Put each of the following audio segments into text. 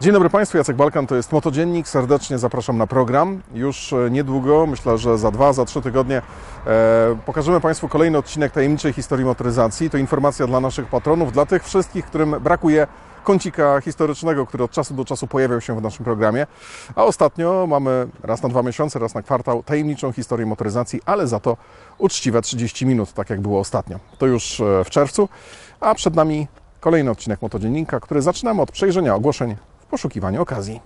Dzień dobry Państwu, Jacek Balkan, to jest Motodziennik. Serdecznie zapraszam na program. Już e, niedługo, myślę, że za dwa, za trzy tygodnie e, pokażemy Państwu kolejny odcinek tajemniczej historii motoryzacji. To informacja dla naszych patronów, dla tych wszystkich, którym brakuje kącika historycznego, który od czasu do czasu pojawiał się w naszym programie. A ostatnio mamy raz na dwa miesiące, raz na kwartał tajemniczą historię motoryzacji, ale za to uczciwe 30 minut, tak jak było ostatnio. To już e, w czerwcu, a przed nami kolejny odcinek Motodziennika, który zaczynamy od przejrzenia ogłoszeń poszukiwaniu okazji.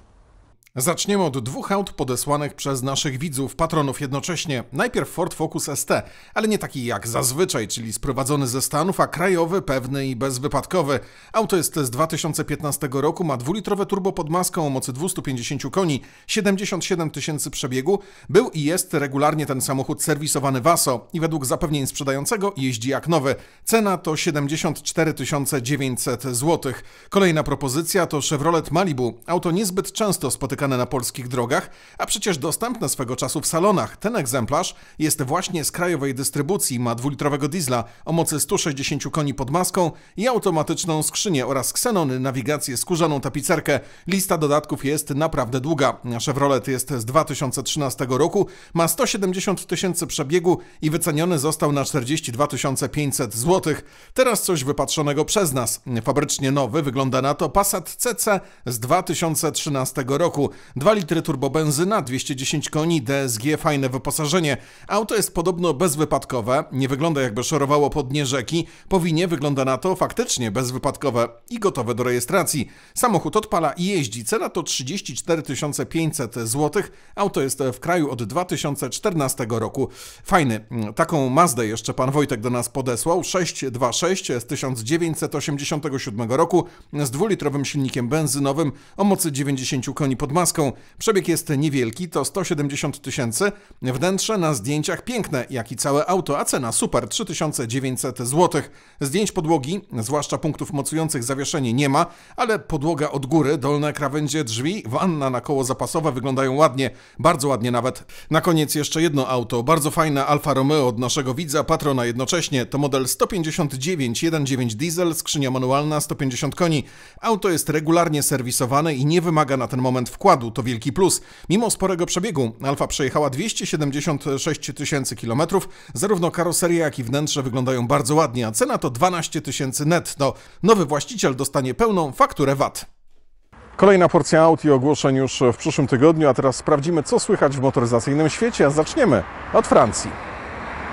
Zaczniemy od dwóch aut podesłanych przez naszych widzów, patronów jednocześnie. Najpierw Ford Focus ST, ale nie taki jak zazwyczaj, czyli sprowadzony ze Stanów, a krajowy, pewny i bezwypadkowy. Auto jest z 2015 roku, ma dwulitrowe turbo pod maską o mocy 250 koni, 77 tysięcy przebiegu, był i jest regularnie ten samochód serwisowany WASO i według zapewnień sprzedającego jeździ jak nowy. Cena to 74 900 zł. Kolejna propozycja to Chevrolet Malibu. Auto niezbyt często spotykane spotykane na polskich drogach, a przecież dostępne swego czasu w salonach. Ten egzemplarz jest właśnie z krajowej dystrybucji, ma dwulitrowego diesla o mocy 160 koni pod maską i automatyczną skrzynię oraz ksenony, nawigację, skórzaną tapicerkę. Lista dodatków jest naprawdę długa. Chevrolet jest z 2013 roku, ma 170 tysięcy przebiegu i wyceniony został na 42 500 zł. Teraz coś wypatrzonego przez nas. Fabrycznie nowy wygląda na to Passat CC z 2013 roku. 2 litry turbobenzyna, 210 koni, DSG, fajne wyposażenie. Auto jest podobno bezwypadkowe, nie wygląda jakby szorowało po dnie rzeki. Powinie wygląda na to faktycznie bezwypadkowe i gotowe do rejestracji. Samochód odpala i jeździ. Cena to 34 500 zł. Auto jest w kraju od 2014 roku. Fajny. Taką Mazdę jeszcze pan Wojtek do nas podesłał. 626 z 1987 roku z dwulitrowym silnikiem benzynowym o mocy 90 koni pod maską. Przebieg jest niewielki, to 170 tysięcy. Wnętrze na zdjęciach piękne, jak i całe auto, a cena super 3900 zł. Zdjęć podłogi, zwłaszcza punktów mocujących zawieszenie nie ma, ale podłoga od góry, dolne krawędzie drzwi, wanna na koło zapasowe wyglądają ładnie, bardzo ładnie nawet. Na koniec jeszcze jedno auto, bardzo fajna Alfa Romeo od naszego widza, patrona jednocześnie. To model 159 1.9 diesel, skrzynia manualna, 150 koni. Auto jest regularnie serwisowane i nie wymaga na ten moment wkładu to wielki plus. Mimo sporego przebiegu, Alfa przejechała 276 tysięcy kilometrów. Zarówno karoseria, jak i wnętrze wyglądają bardzo ładnie, a cena to 12 tysięcy netto. Nowy właściciel dostanie pełną fakturę VAT. Kolejna porcja i ogłoszeń już w przyszłym tygodniu, a teraz sprawdzimy, co słychać w motoryzacyjnym świecie. Zaczniemy od Francji.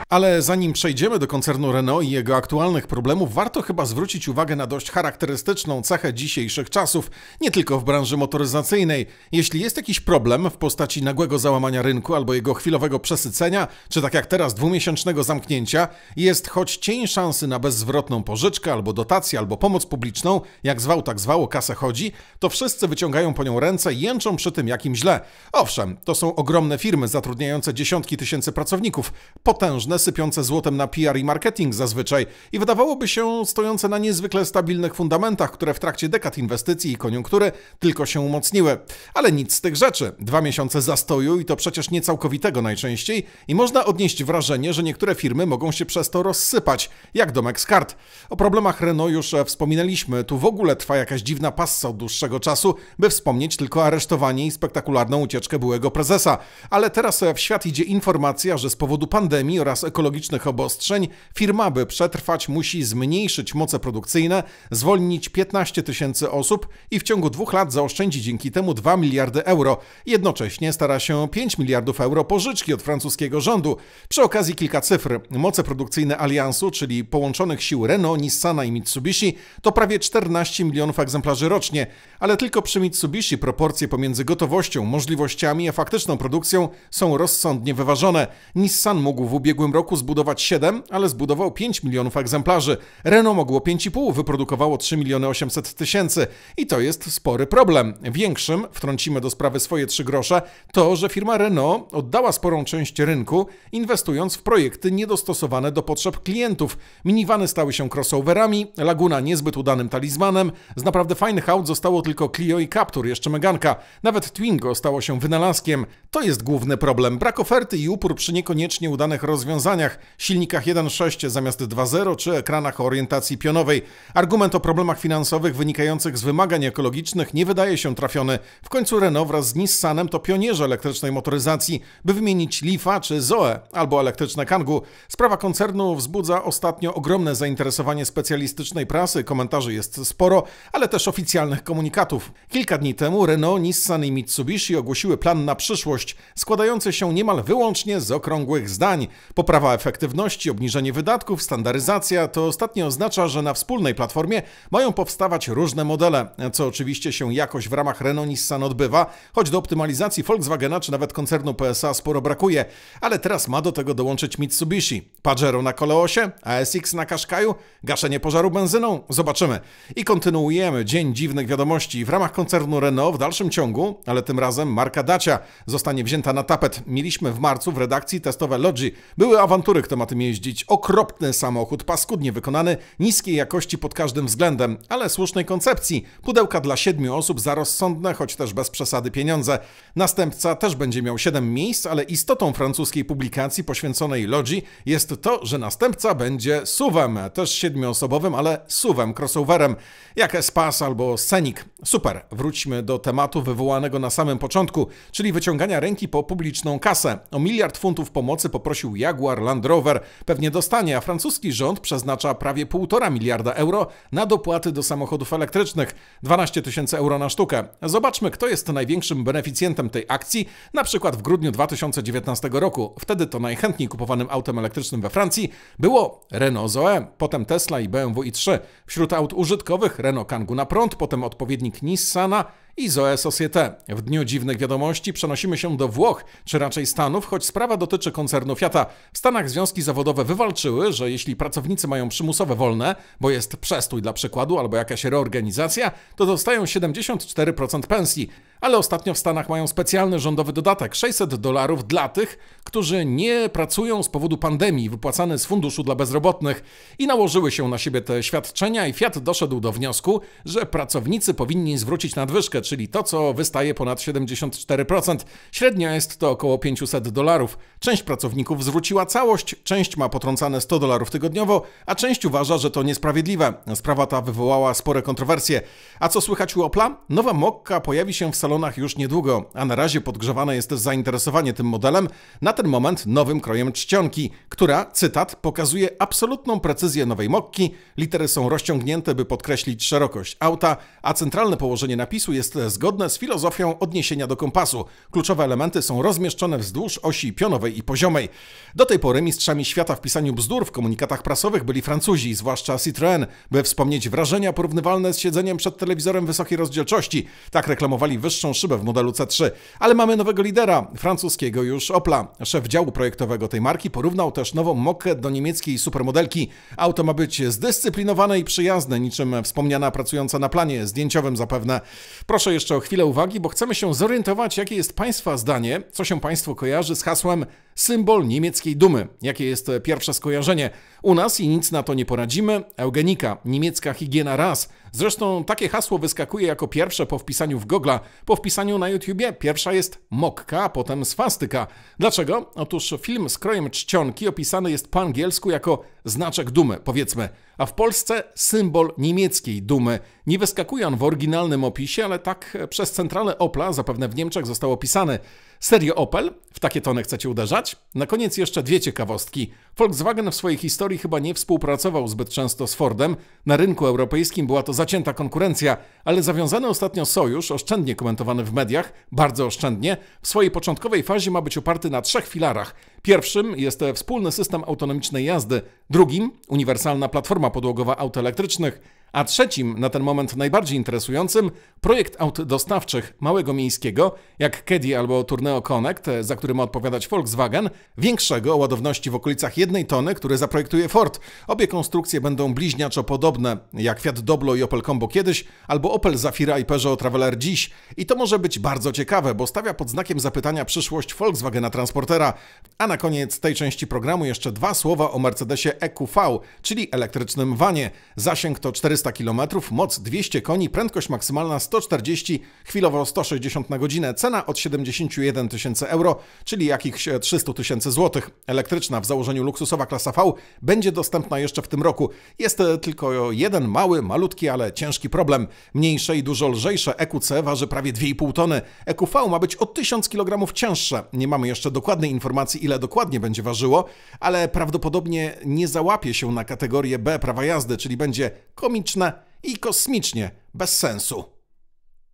Ale zanim przejdziemy do koncernu Renault i jego aktualnych problemów, warto chyba zwrócić uwagę na dość charakterystyczną cechę dzisiejszych czasów, nie tylko w branży motoryzacyjnej. Jeśli jest jakiś problem w postaci nagłego załamania rynku albo jego chwilowego przesycenia, czy tak jak teraz dwumiesięcznego zamknięcia, jest choć cień szansy na bezzwrotną pożyczkę albo dotację albo pomoc publiczną, jak zwał tak zwało kasę chodzi, to wszyscy wyciągają po nią ręce i jęczą przy tym jakim źle. Owszem, to są ogromne firmy zatrudniające dziesiątki tysięcy pracowników, potężne sypiące złotem na PR i marketing zazwyczaj i wydawałoby się stojące na niezwykle stabilnych fundamentach, które w trakcie dekad inwestycji i koniunktury tylko się umocniły. Ale nic z tych rzeczy. Dwa miesiące zastoju i to przecież nie całkowitego najczęściej i można odnieść wrażenie, że niektóre firmy mogą się przez to rozsypać, jak domek z kart. O problemach Renault już e, wspominaliśmy, tu w ogóle trwa jakaś dziwna passa od dłuższego czasu, by wspomnieć tylko aresztowanie i spektakularną ucieczkę byłego prezesa. Ale teraz e, w świat idzie informacja, że z powodu pandemii oraz ekologicznych obostrzeń, firma, by przetrwać, musi zmniejszyć moce produkcyjne, zwolnić 15 tysięcy osób i w ciągu dwóch lat zaoszczędzi dzięki temu 2 miliardy euro. Jednocześnie stara się 5 miliardów euro pożyczki od francuskiego rządu. Przy okazji kilka cyfr. Moce produkcyjne Aliansu, czyli połączonych sił Renault, Nissana i Mitsubishi, to prawie 14 milionów egzemplarzy rocznie, ale tylko przy Mitsubishi proporcje pomiędzy gotowością, możliwościami a faktyczną produkcją są rozsądnie wyważone. Nissan mógł w ubiegłym roku zbudować 7, ale zbudował 5 milionów egzemplarzy. Renault mogło 5,5, wyprodukowało 3 miliony 800 tysięcy. I to jest spory problem. Większym, wtrącimy do sprawy swoje 3 grosze, to, że firma Renault oddała sporą część rynku, inwestując w projekty niedostosowane do potrzeb klientów. Minivany stały się crossoverami, Laguna niezbyt udanym talizmanem, z naprawdę fajnych aut zostało tylko Clio i Captur, jeszcze Meganka. Nawet Twingo stało się wynalazkiem. To jest główny problem, brak oferty i upór przy niekoniecznie udanych rozwiązaniach rozwiązaniach, silnikach 1.6 zamiast 2.0 czy ekranach o orientacji pionowej. Argument o problemach finansowych wynikających z wymagań ekologicznych nie wydaje się trafiony. W końcu Renault wraz z Nissanem to pionierzy elektrycznej motoryzacji, by wymienić Leafa czy Zoe albo elektryczne Kangu. Sprawa koncernu wzbudza ostatnio ogromne zainteresowanie specjalistycznej prasy, komentarzy jest sporo, ale też oficjalnych komunikatów. Kilka dni temu Renault, Nissan i Mitsubishi ogłosiły plan na przyszłość, składający się niemal wyłącznie z okrągłych zdań. Poprawa Poprawa efektywności, obniżenie wydatków, standaryzacja to ostatnio oznacza, że na wspólnej platformie mają powstawać różne modele, co oczywiście się jakoś w ramach Renault-Nissan odbywa, choć do optymalizacji Volkswagena czy nawet koncernu PSA sporo brakuje, ale teraz ma do tego dołączyć Mitsubishi. Pajero na Koleosie, ASX na kaszkaju, gaszenie pożaru benzyną, zobaczymy. I kontynuujemy Dzień Dziwnych Wiadomości. W ramach koncernu Renault w dalszym ciągu, ale tym razem marka Dacia zostanie wzięta na tapet. Mieliśmy w marcu w redakcji testowe Logi. Były awantury, kto ma tym jeździć. Okropny samochód, paskudnie wykonany, niskiej jakości pod każdym względem, ale słusznej koncepcji. Pudełka dla siedmiu osób za rozsądne, choć też bez przesady pieniądze. Następca też będzie miał siedem miejsc, ale istotą francuskiej publikacji poświęconej Lodzi jest to, że następca będzie suwem, też siedmioosobowym, ale suwem, crossoverem, jak Espace albo Scenic. Super, wróćmy do tematu wywołanego na samym początku, czyli wyciągania ręki po publiczną kasę. O miliard funtów pomocy poprosił Jaguar Land Rover. Pewnie dostanie, a francuski rząd przeznacza prawie 1,5 miliarda euro na dopłaty do samochodów elektrycznych, 12 tysięcy euro na sztukę. Zobaczmy, kto jest największym beneficjentem tej akcji, na przykład w grudniu 2019 roku. Wtedy to najchętniej kupowanym autem elektrycznym we Francji było Renault Zoe, potem Tesla i BMW i 3 Wśród aut użytkowych Renault Kangoo na prąd, potem odpowiednik Ниссана i Zoe Société. W Dniu Dziwnych Wiadomości przenosimy się do Włoch, czy raczej Stanów, choć sprawa dotyczy koncernu Fiata. W Stanach związki zawodowe wywalczyły, że jeśli pracownicy mają przymusowe wolne, bo jest przestój dla przykładu albo jakaś reorganizacja, to dostają 74% pensji. Ale ostatnio w Stanach mają specjalny rządowy dodatek 600 dolarów dla tych, którzy nie pracują z powodu pandemii, wypłacany z funduszu dla bezrobotnych. I nałożyły się na siebie te świadczenia i Fiat doszedł do wniosku, że pracownicy powinni zwrócić nadwyżkę czyli to, co wystaje ponad 74%. Średnia jest to około 500 dolarów. Część pracowników zwróciła całość, część ma potrącane 100 dolarów tygodniowo, a część uważa, że to niesprawiedliwe. Sprawa ta wywołała spore kontrowersje. A co słychać u Opla? Nowa Mokka pojawi się w salonach już niedługo, a na razie podgrzewane jest zainteresowanie tym modelem, na ten moment nowym krojem czcionki, która, cytat, pokazuje absolutną precyzję nowej Mokki, litery są rozciągnięte, by podkreślić szerokość auta, a centralne położenie napisu jest zgodne z filozofią odniesienia do kompasu. Kluczowe elementy są rozmieszczone wzdłuż osi pionowej i poziomej. Do tej pory mistrzami świata w pisaniu bzdur w komunikatach prasowych byli Francuzi, zwłaszcza Citroën, by wspomnieć wrażenia porównywalne z siedzeniem przed telewizorem wysokiej rozdzielczości. Tak reklamowali wyższą szybę w modelu C3. Ale mamy nowego lidera, francuskiego już Opla. Szef działu projektowego tej marki porównał też nową Mokę do niemieckiej supermodelki. Auto ma być zdyscyplinowane i przyjazne, niczym wspomniana pracująca na planie zdjęciowym zapewne. Proszę Proszę jeszcze o chwilę uwagi, bo chcemy się zorientować, jakie jest Państwa zdanie, co się Państwu kojarzy z hasłem symbol niemieckiej dumy. Jakie jest pierwsze skojarzenie? U nas i nic na to nie poradzimy. Eugenika, niemiecka higiena raz, Zresztą takie hasło wyskakuje jako pierwsze po wpisaniu w Google. Po wpisaniu na YouTubie pierwsza jest mokka, a potem swastyka. Dlaczego? Otóż film z krojem czcionki opisany jest po angielsku jako znaczek dumy, powiedzmy, a w Polsce symbol niemieckiej dumy. Nie wyskakuje on w oryginalnym opisie, ale tak przez centralę Opla, zapewne w Niemczech, został opisany. Serio Opel? W takie tony chcecie uderzać? Na koniec jeszcze dwie ciekawostki. Volkswagen w swojej historii chyba nie współpracował zbyt często z Fordem. Na rynku europejskim była to zacięta konkurencja, ale zawiązany ostatnio sojusz, oszczędnie komentowany w mediach, bardzo oszczędnie, w swojej początkowej fazie ma być oparty na trzech filarach: Pierwszym jest wspólny system autonomicznej jazdy, drugim uniwersalna platforma podłogowa aut elektrycznych, a trzecim, na ten moment najbardziej interesującym, projekt aut dostawczych małego miejskiego, jak Kedi albo Tourneo Connect, za który ma odpowiadać Volkswagen, większego o ładowności w okolicach jednej tony, który zaprojektuje Ford. Obie konstrukcje będą bliźniaczo podobne, jak Fiat Doblo i Opel Combo kiedyś, albo Opel Zafira i Peugeot Traveler dziś. I to może być bardzo ciekawe, bo stawia pod znakiem zapytania przyszłość Volkswagena Transportera, a na na koniec tej części programu jeszcze dwa słowa o Mercedesie EQV, czyli elektrycznym wanie. Zasięg to 400 km, moc 200 koni, prędkość maksymalna 140, chwilowo 160 na godzinę, cena od 71 tysięcy euro, czyli jakichś 300 e, tysięcy złotych. Elektryczna w założeniu luksusowa klasa V będzie dostępna jeszcze w tym roku. Jest e, tylko jeden mały, malutki, ale ciężki problem. Mniejsze i dużo lżejsze EQC waży prawie 2,5 tony. EQV ma być o 1000 kg cięższe. Nie mamy jeszcze dokładnej informacji ile ile dokładnie będzie ważyło, ale prawdopodobnie nie załapie się na kategorię B prawa jazdy, czyli będzie komiczne i kosmicznie bez sensu.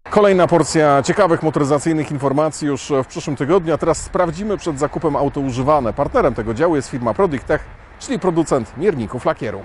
Kolejna porcja ciekawych motoryzacyjnych informacji już w przyszłym tygodniu, a teraz sprawdzimy przed zakupem auto używane. Partnerem tego działu jest firma Prodictech, czyli producent mierników lakieru.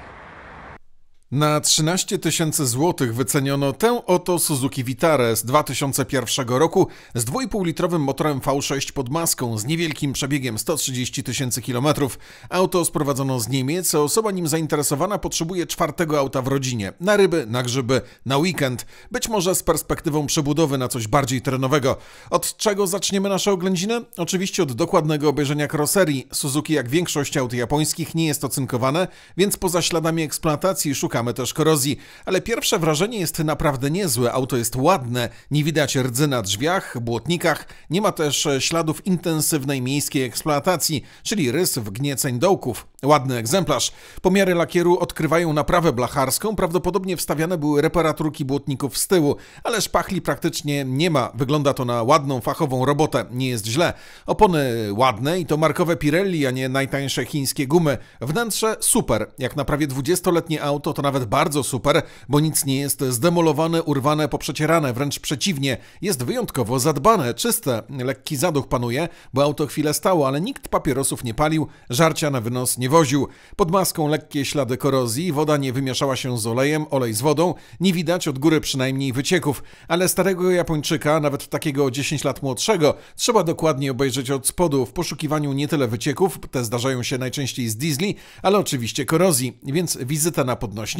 Na 13 tysięcy złotych wyceniono tę oto Suzuki Vitarę z 2001 roku z 2,5-litrowym motorem V6 pod maską z niewielkim przebiegiem 130 tysięcy kilometrów. Auto sprowadzono z Niemiec, a osoba nim zainteresowana potrzebuje czwartego auta w rodzinie. Na ryby, na grzyby, na weekend. Być może z perspektywą przebudowy na coś bardziej terenowego. Od czego zaczniemy naszą oględzinę? Oczywiście od dokładnego obejrzenia karoserii. Suzuki jak większość aut japońskich nie jest ocynkowane, więc poza śladami eksploatacji szuka mamy też korozji, ale pierwsze wrażenie jest naprawdę niezłe. Auto jest ładne, nie widać rdzy na drzwiach, błotnikach, nie ma też e, śladów intensywnej miejskiej eksploatacji, czyli rys wgnieceń dołków. Ładny egzemplarz. Pomiary lakieru odkrywają naprawę blacharską, prawdopodobnie wstawiane były reparaturki błotników z tyłu, ale szpachli praktycznie nie ma. Wygląda to na ładną, fachową robotę, nie jest źle. Opony ładne i to markowe Pirelli, a nie najtańsze chińskie gumy. Wnętrze super, jak na prawie 20-letnie auto to nawet bardzo super, bo nic nie jest zdemolowane, urwane, poprzecierane, wręcz przeciwnie, jest wyjątkowo zadbane, czyste, lekki zaduch panuje, bo auto chwilę stało, ale nikt papierosów nie palił, żarcia na wynos nie woził. Pod maską lekkie ślady korozji, woda nie wymieszała się z olejem, olej z wodą, nie widać od góry przynajmniej wycieków, ale starego Japończyka, nawet takiego 10 lat młodszego, trzeba dokładnie obejrzeć od spodu w poszukiwaniu nie tyle wycieków, te zdarzają się najczęściej z diesli, ale oczywiście korozji, więc wizyta na podnośnik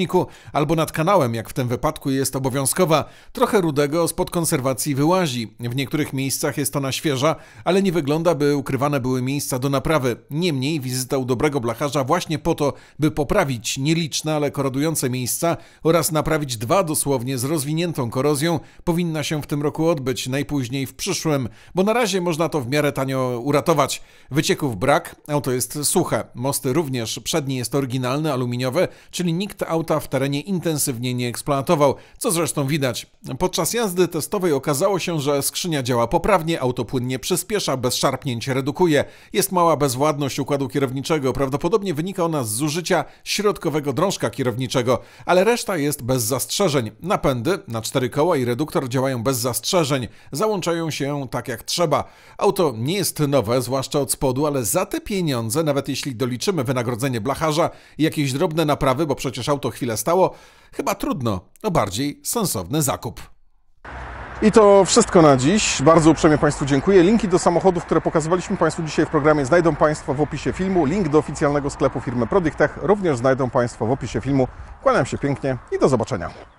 albo nad kanałem, jak w tym wypadku jest obowiązkowa. Trochę rudego spod konserwacji wyłazi. W niektórych miejscach jest ona świeża, ale nie wygląda, by ukrywane były miejsca do naprawy. Niemniej wizyta u dobrego blacharza właśnie po to, by poprawić nieliczne, ale korodujące miejsca oraz naprawić dwa dosłownie z rozwiniętą korozją powinna się w tym roku odbyć, najpóźniej w przyszłym, bo na razie można to w miarę tanio uratować. Wycieków brak, auto jest suche, mosty również, przedni jest oryginalny, aluminiowy, czyli nikt aut w terenie intensywnie nie eksploatował, co zresztą widać. Podczas jazdy testowej okazało się, że skrzynia działa poprawnie, auto płynnie przyspiesza, bez szarpnięć redukuje. Jest mała bezwładność układu kierowniczego, prawdopodobnie wynika ona z zużycia środkowego drążka kierowniczego, ale reszta jest bez zastrzeżeń. Napędy na cztery koła i reduktor działają bez zastrzeżeń, załączają się tak jak trzeba. Auto nie jest nowe, zwłaszcza od spodu, ale za te pieniądze, nawet jeśli doliczymy wynagrodzenie blacharza i jakieś drobne naprawy, bo przecież auto chwilę stało, chyba trudno o bardziej sensowny zakup. I to wszystko na dziś. Bardzo uprzejmie Państwu dziękuję. Linki do samochodów, które pokazywaliśmy Państwu dzisiaj w programie znajdą Państwo w opisie filmu. Link do oficjalnego sklepu firmy Prodiktech również znajdą Państwo w opisie filmu. Kłaniam się pięknie i do zobaczenia.